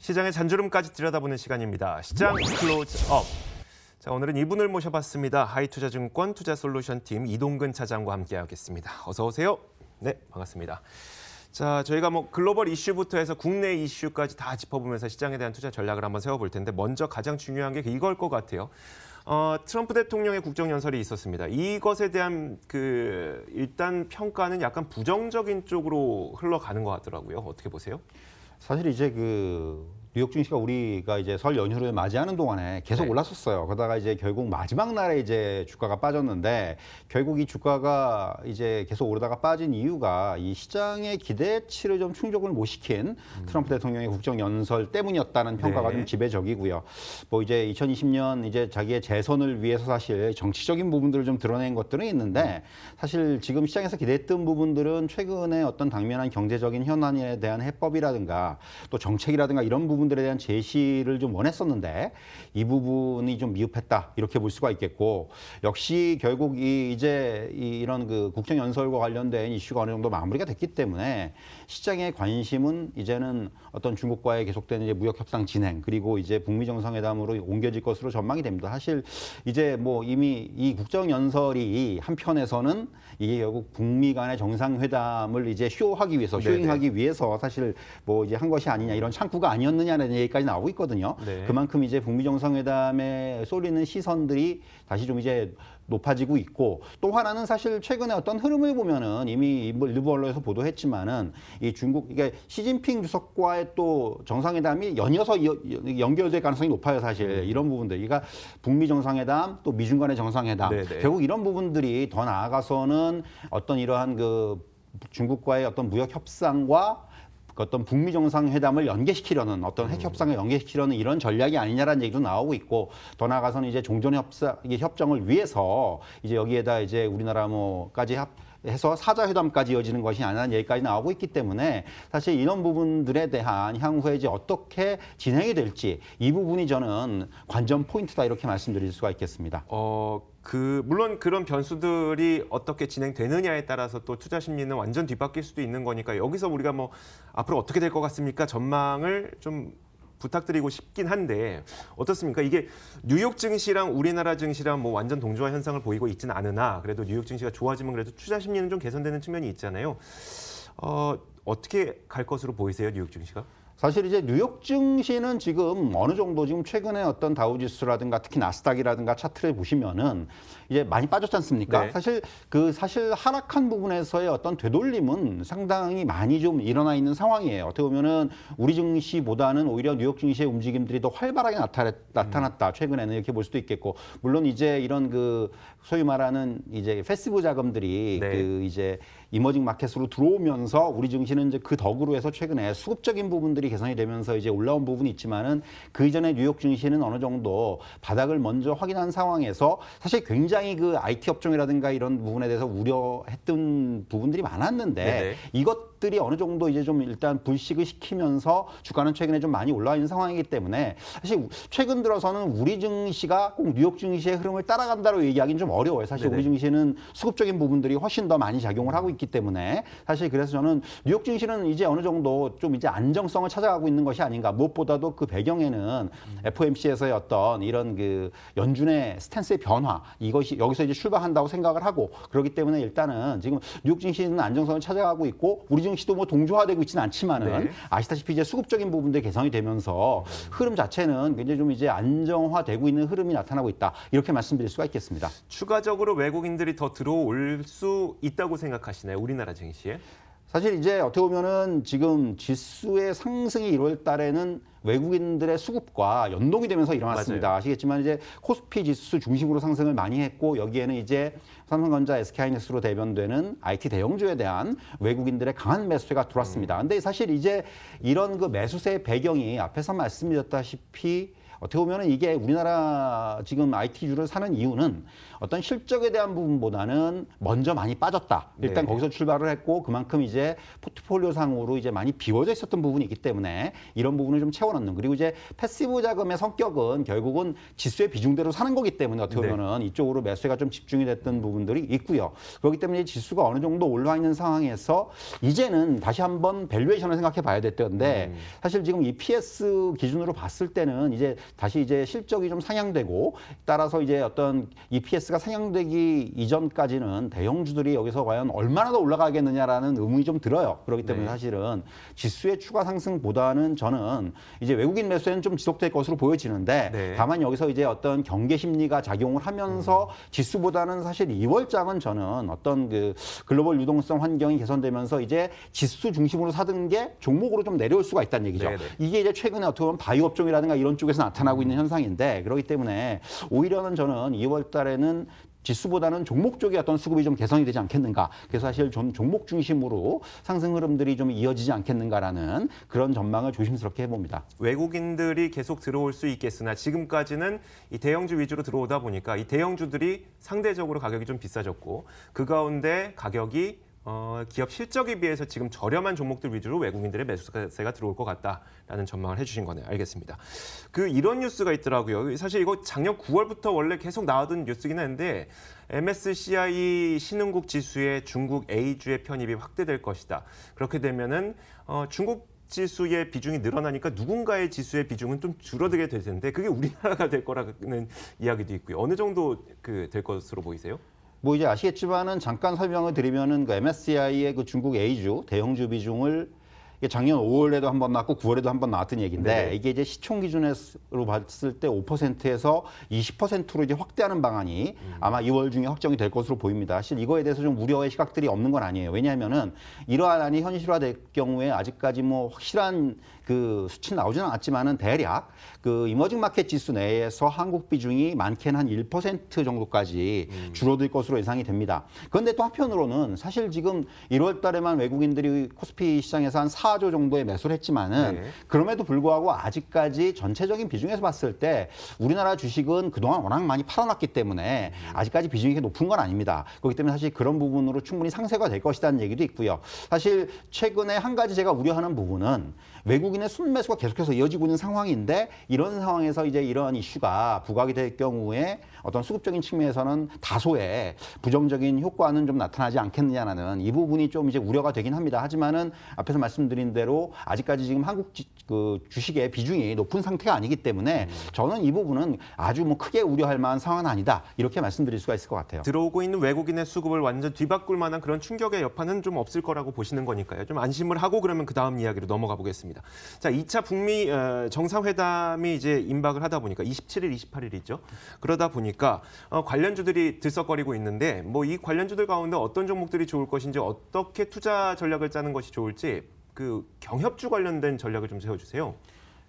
시장의 잔주름까지 들여다보는 시간입니다. 시장 클로즈업. 자, 오늘은 이분을 모셔봤습니다. 하이투자증권 투자솔루션팀 이동근 차장과 함께하겠습니다. 어서 오세요. 네, 반갑습니다. 자, 저희가 뭐 글로벌 이슈부터 해서 국내 이슈까지 다 짚어보면서 시장에 대한 투자 전략을 한번 세워볼 텐데 먼저 가장 중요한 게 이걸 것 같아요. 어, 트럼프 대통령의 국정연설이 있었습니다. 이것에 대한 그 일단 평가는 약간 부정적인 쪽으로 흘러가는 것 같더라고요. 어떻게 보세요? 사실 이제 그 뉴욕 증시가 우리가 이제 설 연휴를 맞이하는 동안에 계속 네. 올랐었어요. 그러다가 이제 결국 마지막 날에 이제 주가가 빠졌는데 결국 이 주가가 이제 계속 오르다가 빠진 이유가 이 시장의 기대치를 좀 충족을 못 시킨 음. 트럼프 대통령의 국정 연설 때문이었다는 평가가 네. 좀 지배적이고요. 뭐 이제 2020년 이제 자기의 재선을 위해서 사실 정치적인 부분들을 좀 드러낸 것들은 있는데 음. 사실 지금 시장에서 기대했던 부분들은 최근에 어떤 당면한 경제적인 현안에 대한 해법이라든가 또 정책이라든가 이런 부분 부분들에 대한 제시를 좀 원했었는데 이 부분이 좀 미흡했다 이렇게 볼 수가 있겠고 역시 결국 이 이제 이런 그 국정 연설과 관련된 이슈가 어느 정도 마무리가 됐기 때문에 시장의 관심은 이제는 어떤 중국과의 계속되는 이제 무역 협상 진행 그리고 이제 북미 정상회담으로 옮겨질 것으로 전망이 됩니다. 사실 이제 뭐 이미 이 국정 연설이 한편에서는 이게 결국 북미 간의 정상회담을 이제 쇼하기 위해서 네, 네. 쇼잉하기 위해서 사실 뭐 이제 한 것이 아니냐 이런 창구가 아니었느냐 하느냐는 얘기까지 나오고 있거든요. 네. 그만큼 이제 북미 정상회담에 쏠리는 시선들이 다시 좀 이제 높아지고 있고 또 하나는 사실 최근에 어떤 흐름을 보면은 이미 뭐 일부 언론에서 보도했지만은 이 중국 그러니까 시진핑 주석과의 또 정상회담이 연이어서 연결될 가능성이 높아요 사실 음. 이런 부분들 그러니까 북미 정상회담 또 미중 간의 정상회담 네네. 네. 결국 이런 부분들이 더 나아가서는 어떤 이러한 그 중국과의 어떤 무역 협상과 그 어떤 북미 정상회담을 연계시키려는 어떤 음. 핵 협상을 연계시키려는 이런 전략이 아니냐라는 얘기도 나오고 있고 더 나아가서는 이제 종전 협상 협정을 위해서 이제 여기에다 이제 우리나라 뭐까지 합 해서 사자회담까지 이어지는 것이 아니라는 얘기까지 나오고 있기 때문에 사실 이런 부분들에 대한 향후에 이제 어떻게 진행이 될지 이 부분이 저는 관전 포인트다 이렇게 말씀드릴 수가 있겠습니다. 어, 그 물론 그런 변수들이 어떻게 진행되느냐에 따라서 또 투자 심리는 완전 뒤바뀔 수도 있는 거니까 여기서 우리가 뭐 앞으로 어떻게 될 것 같습니까? 전망을 좀 부탁드리고 싶긴 한데 어떻습니까? 이게 뉴욕 증시랑 우리나라 증시랑 뭐 완전 동조화 현상을 보이고 있지는 않으나 그래도 뉴욕 증시가 좋아지면 그래도 투자 심리는 좀 개선되는 측면이 있잖아요. 어, 어떻게 갈 것으로 보이세요, 뉴욕 증시가? 사실 이제 뉴욕 증시는 지금 어느 정도 지금 최근에 어떤 다우지수라든가 특히 나스닥이라든가 차트를 보시면은 이제 많이 빠졌지 않습니까? 네. 사실 그 사실 하락한 부분에서의 어떤 되돌림은 상당히 많이 좀 일어나 있는 상황이에요. 어떻게 보면은 우리 증시보다는 오히려 뉴욕 증시의 움직임들이 더 활발하게 나타나 나타났다. 음. 최근에는 이렇게 볼 수도 있겠고 물론 이제 이런 그 소위 말하는 이제 패시브 자금들이 네. 그 이제 이머징 마켓으로 들어오면서 우리 증시는 이제 그 덕으로 해서 최근에 수급적인 부분들이 개선이 되면서 이제 올라온 부분이 있지만은 그 이전에 뉴욕 증시는 어느 정도 바닥을 먼저 확인한 상황에서 사실 굉장히 그 IT 업종이라든가 이런 부분에 대해서 우려했던 부분들이 많았는데 네네. 이것 것들이 어느 정도 이제 좀 일단 불식을 시키면서 주가는 최근에 좀 많이 올라와 있는 상황이기 때문에 사실 최근 들어서는 우리 증시가 꼭 뉴욕 증시의 흐름을 따라간다고 얘기하기는 좀 어려워요. 사실 네네. 우리 증시는 수급적인 부분들이 훨씬 더 많이 작용을 하고 있기 때문에 사실 그래서 저는 뉴욕 증시는 이제 어느 정도 좀 이제 안정성을 찾아가고 있는 것이 아닌가. 무엇보다도 그 배경에는 FOMC에서의 음. 어떤 이런 그 연준의 스탠스의 변화 이것이 여기서 이제 출발한다고 생각을 하고 그렇기 때문에 일단은 지금 뉴욕 증시는 안정성을 찾아가고 있고 우리 증시 증시도 뭐 동조화되고 있지는 않지만은 네. 아시다시피 이제 수급적인 부분들 개선이 되면서 네. 흐름 자체는 굉장히 좀 이제 안정화되고 있는 흐름이 나타나고 있다 이렇게 말씀드릴 수가 있겠습니다. 추가적으로 외국인들이 더 들어올 수 있다고 생각하시나요? 우리나라 증시에? 사실 이제 어떻게 보면은 지금 지수의 상승이 1월 달에는 외국인들의 수급과 연동이 되면서 일어났습니다. 맞아요. 아시겠지만 이제 코스피 지수 중심으로 상승을 많이 했고 여기에는 이제 삼성전자, SK하이닉스로 대변되는 IT 대형주에 대한 외국인들의 강한 매수세가 들어왔습니다. 음. 근데 사실 이제 이런 그 매수세의 배경이 앞에서 말씀드렸다시피 어떻게 보면 이게 우리나라 지금 IT주를 사는 이유는 어떤 실적에 대한 부분보다는 먼저 많이 빠졌다. 일단 네. 거기서 출발을 했고 그만큼 이제 포트폴리오 상으로 이제 많이 비워져 있었던 부분이 있기 때문에 이런 부분을 좀 채워넣는 그리고 이제 패시브 자금의 성격은 결국은 지수의 비중대로 사는 거기 때문에 어떻게 네. 보면은 네. 이쪽으로 매수가 좀 집중이 됐던 부분들이 있고요. 그렇기 때문에 지수가 어느 정도 올라 와 있는 상황에서 이제는 다시 한번 밸류에이션을 생각해 봐야 될 텐데 음. 사실 지금 이 PS 기준으로 봤을 때는 이제 다시 이제 실적이 좀 상향되고 따라서 이제 어떤 EPS가 상향되기 이전까지는 대형주들이 여기서 과연 얼마나 더 올라가겠느냐라는 의문이 좀 들어요. 그렇기 때문에 네. 사실은 지수의 추가 상승보다는 저는 이제 외국인 매수에는 좀 지속될 것으로 보여지는데 네. 다만 여기서 이제 어떤 경계 심리가 작용을 하면서 음. 지수보다는 사실 2월장은 저는 어떤 그 글로벌 유동성 환경이 개선되면서 이제 지수 중심으로 사든 게 종목으로 좀 내려올 수가 있다는 얘기죠. 네네. 네. 이게 이제 최근에 어떻게 보면 바이오 업종이라든가 이런 쪽에서 나타 나타나고 있는 현상인데 그렇기 때문에 오히려는 저는 2월 달에는 지수보다는 종목 쪽의 어떤 수급이 좀 개선이 되지 않겠는가. 그래서 사실 좀 종목 중심으로 상승 흐름들이 좀 이어지지 않겠는가라는 그런 전망을 조심스럽게 해봅니다. 외국인들이 계속 들어올 수 있겠으나 지금까지는 이 대형주 위주로 들어오다 보니까 이 대형주들이 상대적으로 가격이 좀 비싸졌고 그 가운데 가격이 어, 기업 실적에 비해서 지금 저렴한 종목들 위주로 외국인들의 매수세가 들어올 것 같다라는 전망을 해주신 거네요. 알겠습니다. 그 이런 뉴스가 있더라고요. 사실 이거 작년 9월부터 원래 계속 나오던 뉴스긴 한데 MSCI 신흥국 지수에 중국 A주의 편입이 확대될 것이다. 그렇게 되면은 어, 중국 지수의 비중이 늘어나니까 누군가의 지수의 비중은 좀 줄어들게 될 텐데 그게 우리나라가 될 거라는 이야기도 있고요. 어느 정도 그 될 것으로 보이세요? 뭐 이제 아시겠지만은 잠깐 설명을 드리면은 그 MSCI의 그 중국 A주 대형주 비중을 이게 작년 5월에도 한번 나왔고 9월에도 한번 나왔던 얘기인데 네. 이게 이제 시총 기준으로 봤을 때 5%에서 20%로 이제 확대하는 방안이 음. 아마 2월 중에 확정이 될 것으로 보입니다. 사실 이거에 대해서 좀 우려의 시각들이 없는 건 아니에요. 왜냐하면은 이러한 안이 현실화될 경우에 아직까지 뭐 확실한 그 수치 나오지는 않았지만은 대략 그 이머징 마켓 지수 내에서 한국 비중이 많게는 한 1% 정도까지 음. 줄어들 것으로 예상이 됩니다. 그런데 또 한편으로는 사실 지금 1월 달에만 외국인들이 코스피 시장에서 한4 4조 정도의 매수를 했지만은 네. 그럼에도 불구하고 아직까지 전체적인 비중에서 봤을 때 우리나라 주식은 그동안 워낙 많이 팔아놨기 때문에 음. 아직까지 비중이 높은 건 아닙니다. 그렇기 때문에 사실 그런 부분으로 충분히 상세가 될 것이라는 얘기도 있고요. 사실 최근에 한 가지 제가 우려하는 부분은 외국인의 순매수가 계속해서 이어지고 있는 상황인데 이런 상황에서 이제 이런 이슈가 부각이 될 경우에 어떤 수급적인 측면에서는 다소의 부정적인 효과는 좀 나타나지 않겠느냐는이 부분이 좀 이제 우려가 되긴 합니다. 하지만은 앞에서 말씀드린 대로 아직까지 지금 한국 지, 그 주식의 비중이 높은 상태가 아니기 때문에 저는 이 부분은 아주 뭐 크게 우려할 만한 상황은 아니다 이렇게 말씀드릴 수가 있을 것 같아요. 들어오고 있는 외국인의 수급을 완전 뒤바꿀 만한 그런 충격의 여파는 좀 없을 거라고 보시는 거니까요. 좀 안심을 하고 그러면 그 다음 이야기로 넘어가 보겠습니다. 자, 2차 북미 어, 정상회담이 이제 임박을 하다 보니까 27일, 28일이죠. 그러다 보니까 보니까 어, 관련주들이 들썩거리고 있는데 뭐 이 관련주들 가운데 어떤 종목들이 좋을 것인지 어떻게 투자 전략을 짜는 것이 좋을지 그 경협주 관련된 전략을 좀 세워주세요.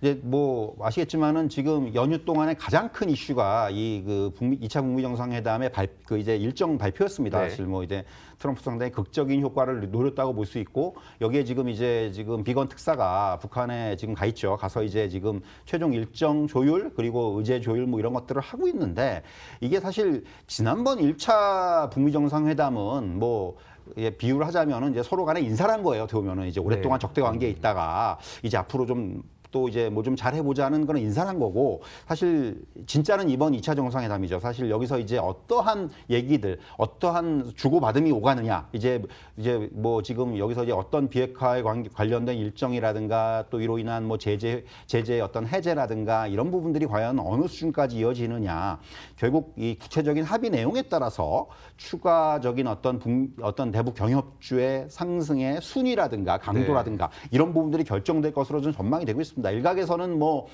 이제 뭐 아시겠지만은 지금 연휴 동안에 가장 큰 이슈가 이 그 북미 2차 북미 정상회담의 발, 그 이제 일정 발표였습니다. 네. 사실 뭐 이제 트럼프 상당히 극적인 효과를 노렸다고 볼 수 있고 여기에 지금 이제 지금 비건 특사가 북한에 지금 가 있죠. 가서 이제 지금 최종 일정 조율 그리고 의제 조율 뭐 이런 것들을 하고 있는데 이게 사실 지난번 1차 북미 정상회담은 뭐 예, 비유를 하자면은 이제 서로 간에 인사를한 거예요. 어떻게 면은 이제 오랫동안 네. 적대 관계에 있다가 이제 앞으로 좀또 이제 뭐 좀 잘 해보자는 그런 인사한 거고 사실 진짜는 이번 2차 정상회담이죠. 사실 여기서 이제 어떠한 얘기들, 어떠한 주고받음이 오가느냐 이제 이제 뭐 지금 여기서 이제 어떤 비핵화에 관련된 관 일정이라든가 또 이로 인한 뭐 제재 제재 어떤 해제라든가 이런 부분들이 과연 어느 수준까지 이어지느냐 결국 이 구체적인 합의 내용에 따라서 추가적인 어떤 분, 어떤 대북 경협주의 상승의 순위라든가 강도라든가 네. 이런 부분들이 결정될 것으로 좀 전망이 되고 있습니다. 있습니다. 일각에서는 뭐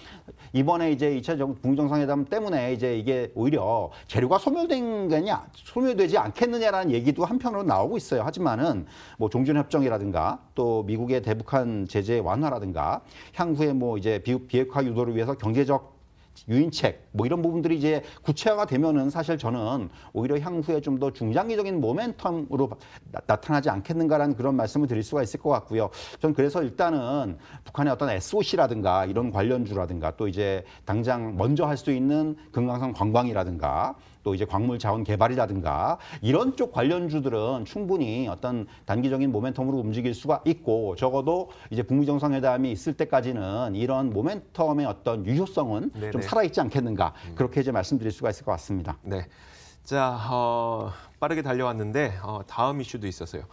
이번에 이제 2차 북정상회담 때문에 이제 이게 오히려 재료가 소멸된 거냐, 소멸되지 않겠느냐라는 얘기도 한편으로 나오고 있어요. 하지만은 뭐 종전협정이라든가 또 미국의 대북한 제재 완화라든가 향후에 뭐 이제 비핵화 유도를 위해서 경제적 유인책 뭐 이런 부분들이 이제 구체화가 되면은 사실 저는 오히려 향후에 좀 더 중장기적인 모멘텀으로 나, 타나지 않겠는가라는 그런 말씀을 드릴 수가 있을 것 같고요. 전 그래서 일단은 북한의 어떤 SOC라든가 이런 관련주라든가 또 이제 당장 먼저 할 수 있는 금강산 관광이라든가 또 이제 광물 자원 개발이라든가 이런 쪽 관련주들은 충분히 어떤 단기적인 모멘텀으로 움직일 수가 있고 적어도 이제 북미 정상회담이 있을 때까지는 이런 모멘텀의 어떤 유효성은 네네. 좀 살아있지 않겠는가 있다. 음. 그렇게 이제 말씀드릴 수가 있을 것 같습니다. 네. 자, 어, 빠르게 달려왔는데 어, 다음 이슈도 있었어요.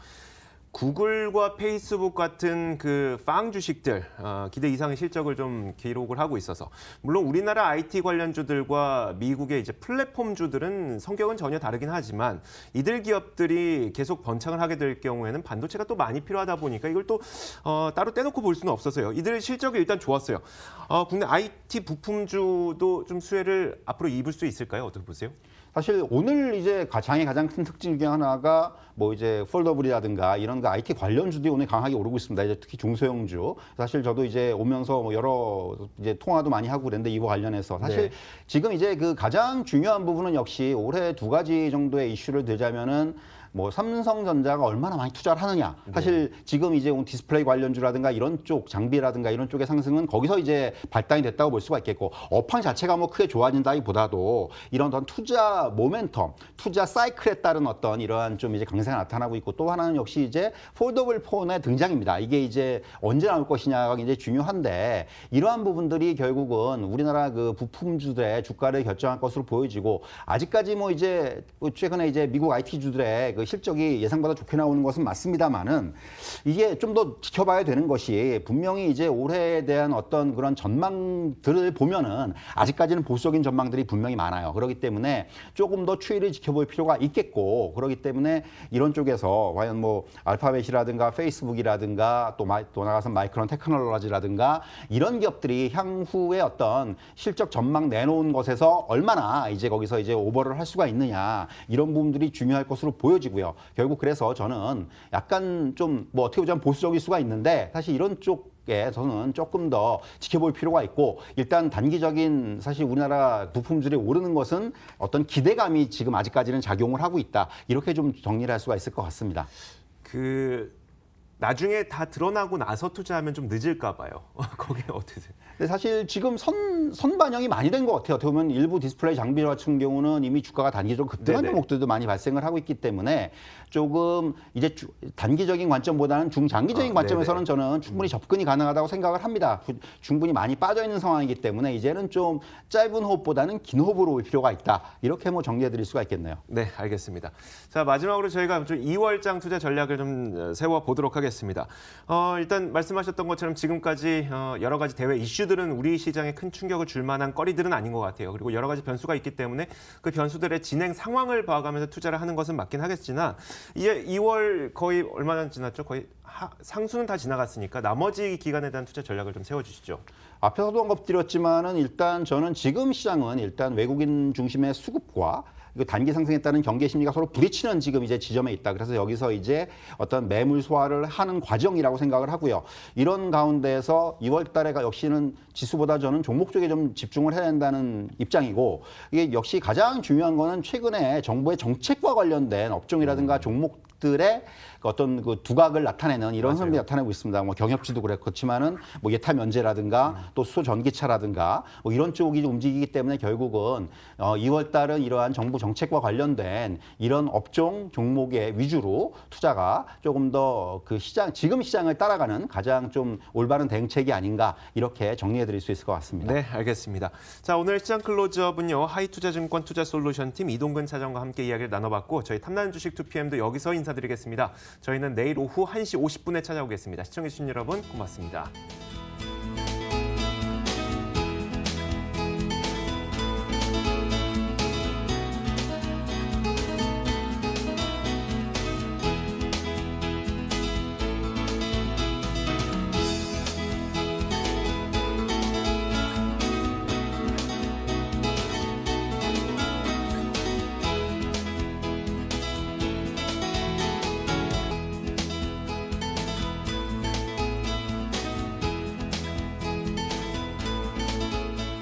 구글과 페이스북 같은 그빵 주식들 어, 기대 이상의 실적을 좀 기록을 하고 있어서 물론 우리나라 IT 관련주들과 미국의 이제 플랫폼주들은 성격은 전혀 다르긴 하지만 이들 기업들이 계속 번창을 하게 될 경우에는 반도체가 또 많이 필요하다 보니까 이걸 또 어, 따로 떼놓고 볼 수는 없어서요. 이들 실적이 일단 좋았어요. 어, 국내 IT 부품주도 좀 수혜를 앞으로 입을 수 있을까요? 어떻게 보세요? 사실 오늘 이제 가장의 가장 큰 특징 중에 하나가 뭐 이제 폴더블이라든가 이런 거 IT 관련주들이 오늘 강하게 오르고 있습니다. 이제 특히 중소형주. 사실 저도 이제 오면서 뭐 여러 이제 통화도 많이 하고 그랬는데 이거 관련해서 사실 네. 지금 이제 그 가장 중요한 부분은 역시 올해 두 가지 정도의 이슈를 들자면은 뭐 삼성전자가 얼마나 많이 투자를 하느냐. 사실 네. 지금 이제 온 디스플레이 관련주라든가 이런 쪽 장비라든가 이런 쪽의 상승은 거기서 이제 발단이 됐다고 볼 수가 있겠고 업황 자체가 뭐 크게 좋아진다기보다도 이런 어떤 투자 모멘텀, 투자 사이클에 따른 어떤 이러한 좀 이제 강세가 나타나고 있고 또 하나는 역시 이제 폴더블 폰의 등장입니다. 이게 이제 언제 나올 것이냐가 굉장히 중요한데 이러한 부분들이 결국은 우리나라 그 부품주들의 주가를 결정할 것으로 보여지고 아직까지 뭐 이제 최근에 이제 미국 IT 주들의 그그 실적이 예상보다 좋게 나오는 것은 맞습니다만은 이게 좀 더 지켜봐야 되는 것이 분명히 이제 올해에 대한 어떤 그런 전망들을 보면은 아직까지는 보수적인 전망들이 분명히 많아요. 그렇기 때문에 조금 더 추이를 지켜볼 필요가 있겠고 그렇기 때문에 이런 쪽에서 과연 뭐 알파벳이라든가 페이스북이라든가 또, 마, 이또 나가서 마이크론 테크놀로지라든가 이런 기업들이 향후에 어떤 실적 전망 내놓은 것에서 얼마나 이제 거기서 이제 오버를 할 수가 있느냐 이런 부분들이 중요할 것으로 보여지고 것이고요. 결국 그래서 저는 약간 좀뭐 어떻게 보자면 보수적일 수가 있는데 사실 이런 쪽에서는 조금 더 지켜볼 필요가 있고 일단 단기적인 사실 우리나라 부품들이 오르는 것은 어떤 기대감이 지금 아직까지는 작용을 하고 있다 이렇게 좀 정리를 할 수가 있을 것 같습니다. 그 나중에 다 드러나고 나서 투자하면 좀 늦을까 봐요. 거기 어떻게 근데 사실 지금 선, 선 반영이 많이 된 것 같아요. 어떻게 보면 일부 디스플레이 장비 같은 경우는 이미 주가가 단기적으로 급등한 종목들도 많이 발생을 하고 있기 때문에 조금 이제 주, 단기적인 관점보다는 중장기적인 어, 관점에서는 저는 충분히 음. 접근이 가능하다고 생각을 합니다. 부, 충분히 많이 빠져있는 상황이기 때문에 이제는 좀 짧은 호흡보다는 긴 호흡으로 올 필요가 있다. 이렇게 뭐 정리해 드릴 수가 있겠네요. 네, 알겠습니다. 자, 마지막으로 저희가 좀 2월장 투자 전략을 좀 어, 세워보도록 하겠습니다. 어, 일단 말씀하셨던 것처럼 지금까지 어, 여러 가지 대외 이슈 이슈들은 우리 시장에 큰 충격을 줄 만한 거리들은 아닌 것 같아요. 그리고 여러 가지 변수가 있기 때문에 그 변수들의 진행 상황을 봐가면서 투자를 하는 것은 맞긴 하겠지만 이제 2월 거의 얼마나 지났죠? 거의 하, 상수는 다 지나갔으니까 나머지 기간에 대한 투자 전략을 좀 세워주시죠. 앞에서도 언급드렸지만은 일단 저는 지금 시장은 일단 외국인 중심의 수급과 그 단기 상승에 따른 경계 심리가 서로 부딪히는 지금 이제 지점에 있다. 그래서 여기서 이제 어떤 매물 소화를 하는 과정이라고 생각을 하고요. 이런 가운데에서 2월 달에가 역시는 지수보다 저는 종목 쪽에 좀 집중을 해야 된다는 입장이고 이게 역시 가장 중요한 거는 최근에 정부의 정책과 관련된 업종이라든가 음. 종목 것들의 그 어떤 그 두각을 나타내는 이런 흐름이 나타내고 있습니다. 뭐 경협지도 그렇지만은 뭐 예타 면제라든가 음. 또 수소 전기차라든가 뭐 이런 쪽이 움직이기 때문에 결국은 어 2월 달은 이러한 정부 정책과 관련된 이런 업종 종목의 위주로 투자가 조금 더 그 시장 지금 시장을 따라가는 가장 좀 올바른 대응책이 아닌가 이렇게 정리해 드릴 수 있을 것 같습니다. 네, 알겠습니다. 자, 오늘 시장 클로즈업은요. 하이투자증권 투자솔루션팀 이동근 차장과 함께 이야기를 나눠봤고 저희 탐나는 주식 2PM도 여기서 인사 인사드리겠습니다. 저희는 내일 오후 1시 50분에 찾아오겠습니다. 시청해주신 여러분 고맙습니다.